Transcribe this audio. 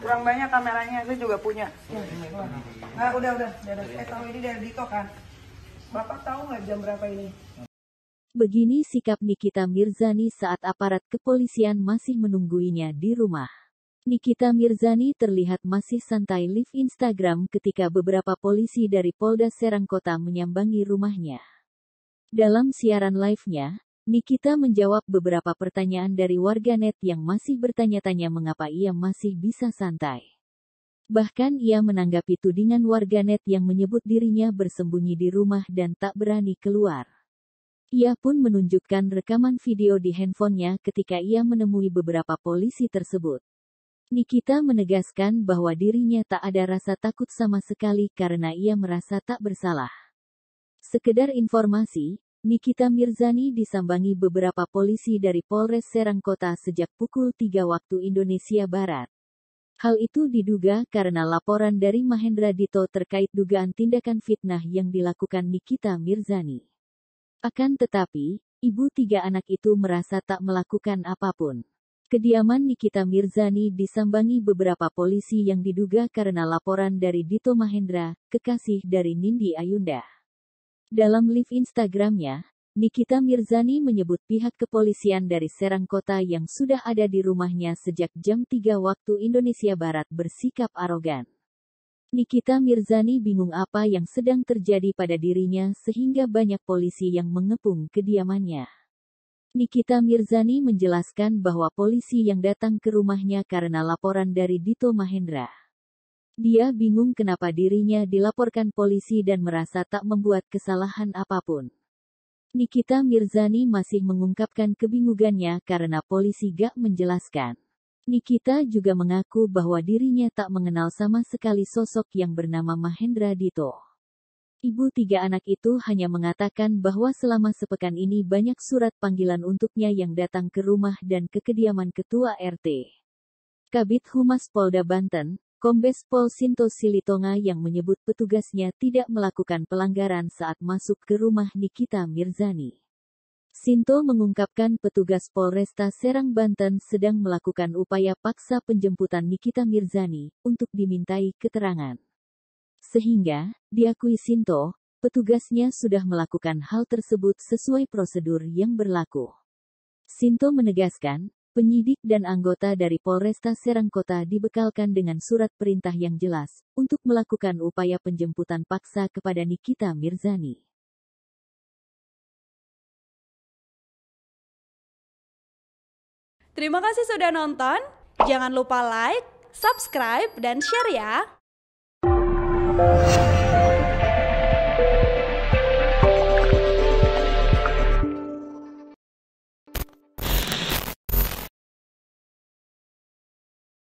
kurang banyak kameranya saya juga punya nah udah udah udah eh tahu ini dari Dito kan bapak tahu nggak jam berapa ini Begini sikap Nikita Mirzani saat aparat kepolisian masih menungguinya di rumah. Nikita Mirzani terlihat masih santai live Instagram ketika beberapa polisi dari Polda Serang Kota menyambangi rumahnya. Dalam siaran live-nya, Nikita menjawab beberapa pertanyaan dari warganet yang masih bertanya-tanya mengapa ia masih bisa santai. Bahkan ia menanggapi tudingan warganet yang menyebut dirinya bersembunyi di rumah dan tak berani keluar. Ia pun menunjukkan rekaman video di handphonenya ketika ia menemui beberapa polisi tersebut. Nikita menegaskan bahwa dirinya tak ada rasa takut sama sekali karena ia merasa tak bersalah. Sekedar informasi, Nikita Mirzani disambangi beberapa polisi dari Polres Serang Kota sejak pukul 3 waktu Indonesia Barat. Hal itu diduga karena laporan dari Mahendra Dito terkait dugaan tindakan fitnah yang dilakukan Nikita Mirzani. Akan tetapi, ibu tiga anak itu merasa tak melakukan apapun. Kediaman Nikita Mirzani disambangi beberapa polisi yang diduga karena laporan dari Dito Mahendra, kekasih dari Nindi Ayunda. Dalam live Instagramnya, Nikita Mirzani menyebut pihak kepolisian dari Serang Kota yang sudah ada di rumahnya sejak jam 3 waktu Indonesia Barat bersikap arogan. Nikita Mirzani bingung apa yang sedang terjadi pada dirinya sehingga banyak polisi yang mengepung kediamannya. Nikita Mirzani menjelaskan bahwa polisi yang datang ke rumahnya karena laporan dari Dito Mahendra. Dia bingung kenapa dirinya dilaporkan polisi dan merasa tak membuat kesalahan apapun. Nikita Mirzani masih mengungkapkan kebingungannya karena polisi gak menjelaskan. Nikita juga mengaku bahwa dirinya tak mengenal sama sekali sosok yang bernama Mahendra Dito. Ibu tiga anak itu hanya mengatakan bahwa selama sepekan ini banyak surat panggilan untuknya yang datang ke rumah dan ke kediaman ketua RT. Kabit Humas Polda Banten, Kombes Pol Sinto Silitonga yang menyebut petugasnya tidak melakukan pelanggaran saat masuk ke rumah Nikita Mirzani. Sinto mengungkapkan petugas Polresta Serang Banten sedang melakukan upaya paksa penjemputan Nikita Mirzani untuk dimintai keterangan. Sehingga, diakui Sinto, petugasnya sudah melakukan hal tersebut sesuai prosedur yang berlaku. Sinto menegaskan, Penyidik dan anggota dari Polresta Serang Kota dibekalkan dengan surat perintah yang jelas untuk melakukan upaya penjemputan paksa kepada Nikita Mirzani. Terima kasih sudah nonton. Jangan lupa like, subscribe, dan share ya.